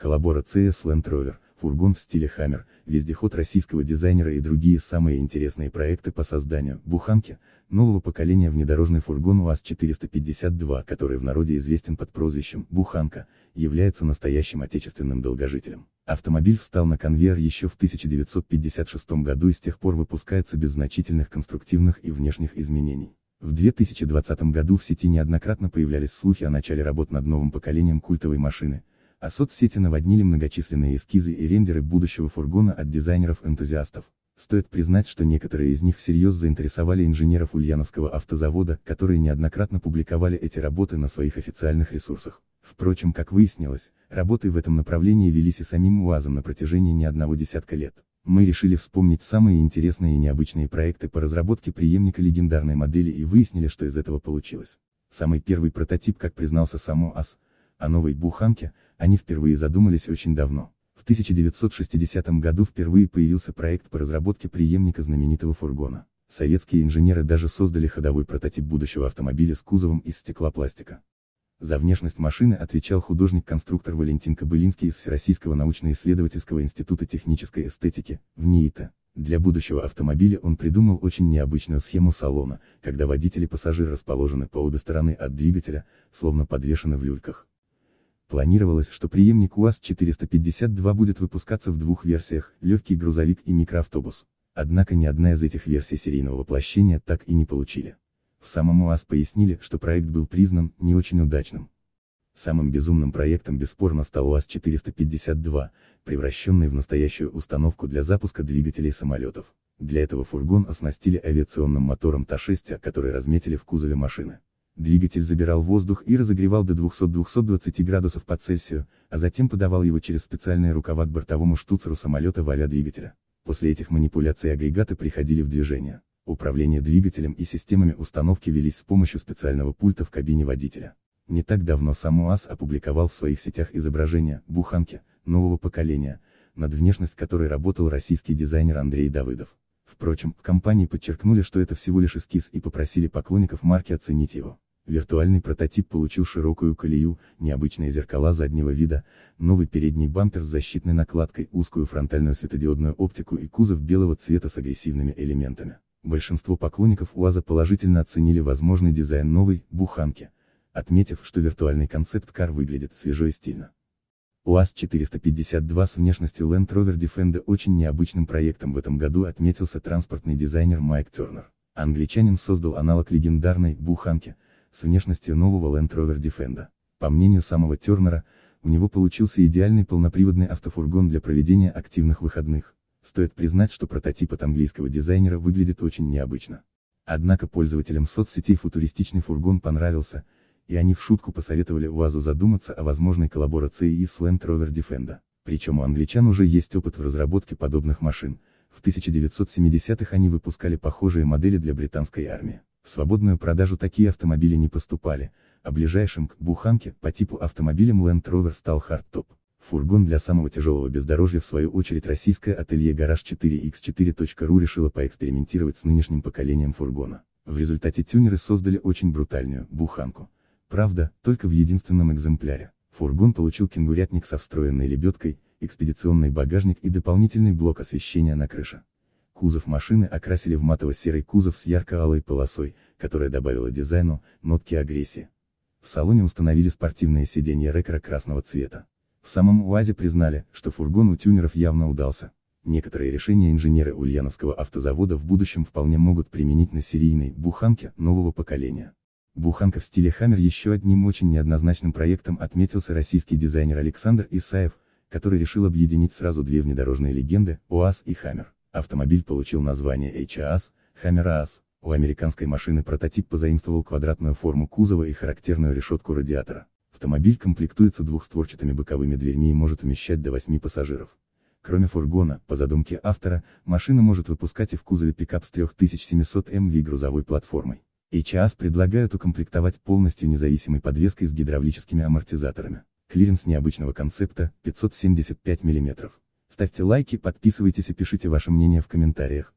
Коллаборация с Land Rover, фургон в стиле Хаммер, вездеход российского дизайнера и другие самые интересные проекты по созданию, буханки, нового поколения внедорожный фургон УАЗ-452, который в народе известен под прозвищем «Буханка», является настоящим отечественным долгожителем. Автомобиль встал на конвейер еще в 1956 году и с тех пор выпускается без значительных конструктивных и внешних изменений. В 2020 году в сети неоднократно появлялись слухи о начале работ над новым поколением культовой машины, а соцсети наводнили многочисленные эскизы и рендеры будущего фургона от дизайнеров-энтузиастов. Стоит признать, что некоторые из них всерьез заинтересовали инженеров Ульяновского автозавода, которые неоднократно публиковали эти работы на своих официальных ресурсах. Впрочем, как выяснилось, работы в этом направлении велись и самим УАЗом на протяжении не одного десятка лет. Мы решили вспомнить самые интересные и необычные проекты по разработке преемника легендарной модели и выяснили, что из этого получилось. Самый первый прототип, как признался сам УАЗ. О новой буханке, они впервые задумались очень давно. В 1960 году впервые появился проект по разработке преемника знаменитого фургона. Советские инженеры даже создали ходовой прототип будущего автомобиля с кузовом из стеклопластика. За внешность машины отвечал художник-конструктор Валентин Кобылинский из Всероссийского научно-исследовательского института технической эстетики, в НИИТа. Для будущего автомобиля он придумал очень необычную схему салона, когда водитель и пассажир расположены по обе стороны от двигателя, словно подвешены в люльках. Планировалось, что преемник УАЗ-452 будет выпускаться в двух версиях, легкий грузовик и микроавтобус. Однако ни одна из этих версий серийного воплощения так и не получили. В самом УАЗ пояснили, что проект был признан не очень удачным. Самым безумным проектом бесспорно стал УАЗ-452, превращенный в настоящую установку для запуска двигателей самолетов. Для этого фургон оснастили авиационным мотором т 6 который разметили в кузове машины. Двигатель забирал воздух и разогревал до 200-220 градусов по Цельсию, а затем подавал его через специальные рукава к бортовому штуцеру самолета в двигателя. После этих манипуляций агрегаты приходили в движение. Управление двигателем и системами установки велись с помощью специального пульта в кабине водителя. Не так давно сам УАЗ опубликовал в своих сетях изображение «буханки» нового поколения, над внешность которой работал российский дизайнер Андрей Давыдов. Впрочем, в компании подчеркнули, что это всего лишь эскиз и попросили поклонников марки оценить его. Виртуальный прототип получил широкую колею, необычные зеркала заднего вида, новый передний бампер с защитной накладкой, узкую фронтальную светодиодную оптику и кузов белого цвета с агрессивными элементами. Большинство поклонников УАЗа положительно оценили возможный дизайн новой «буханки», отметив, что виртуальный концепт-кар выглядит свежо и стильно. УАЗ-452 с внешностью Land Rover Defender очень необычным проектом в этом году отметился транспортный дизайнер Майк Тернер. Англичанин создал аналог легендарной «буханки», с внешностью нового Land Rover Defender. По мнению самого Тернера, у него получился идеальный полноприводный автофургон для проведения активных выходных. Стоит признать, что прототип от английского дизайнера выглядит очень необычно. Однако пользователям соцсетей футуристичный фургон понравился, и они в шутку посоветовали УАЗу задуматься о возможной коллаборации с Land Rover Defender. Причем у англичан уже есть опыт в разработке подобных машин, в 1970-х они выпускали похожие модели для британской армии свободную продажу такие автомобили не поступали, а ближайшим к буханке по типу автомобилем Land Rover стал хардтоп. Фургон для самого тяжелого бездорожья в свою очередь российское ателье «Гараж 4x4.ru» решило поэкспериментировать с нынешним поколением фургона. В результате тюнеры создали очень брутальную «буханку». Правда, только в единственном экземпляре. Фургон получил кенгурятник со встроенной лебедкой, экспедиционный багажник и дополнительный блок освещения на крыше. Кузов машины окрасили в матово-серый кузов с ярко-алой полосой, которая добавила дизайну, нотки агрессии. В салоне установили спортивные сиденья Рекора красного цвета. В самом УАЗе признали, что фургон у тюнеров явно удался. Некоторые решения инженеры Ульяновского автозавода в будущем вполне могут применить на серийной «буханке» нового поколения. Буханка в стиле «Хаммер» еще одним очень неоднозначным проектом отметился российский дизайнер Александр Исаев, который решил объединить сразу две внедорожные легенды – УАЗ и «Хаммер». Автомобиль получил название HAS, Hammer AS, у американской машины прототип позаимствовал квадратную форму кузова и характерную решетку радиатора. Автомобиль комплектуется двухстворчатыми боковыми дверьми и может вмещать до 8 пассажиров. Кроме фургона, по задумке автора, машина может выпускать и в кузове пикап с 3700 МВ грузовой платформой. HAS предлагают укомплектовать полностью независимой подвеской с гидравлическими амортизаторами. Клиренс необычного концепта – 575 мм. Ставьте лайки, подписывайтесь и пишите ваше мнение в комментариях.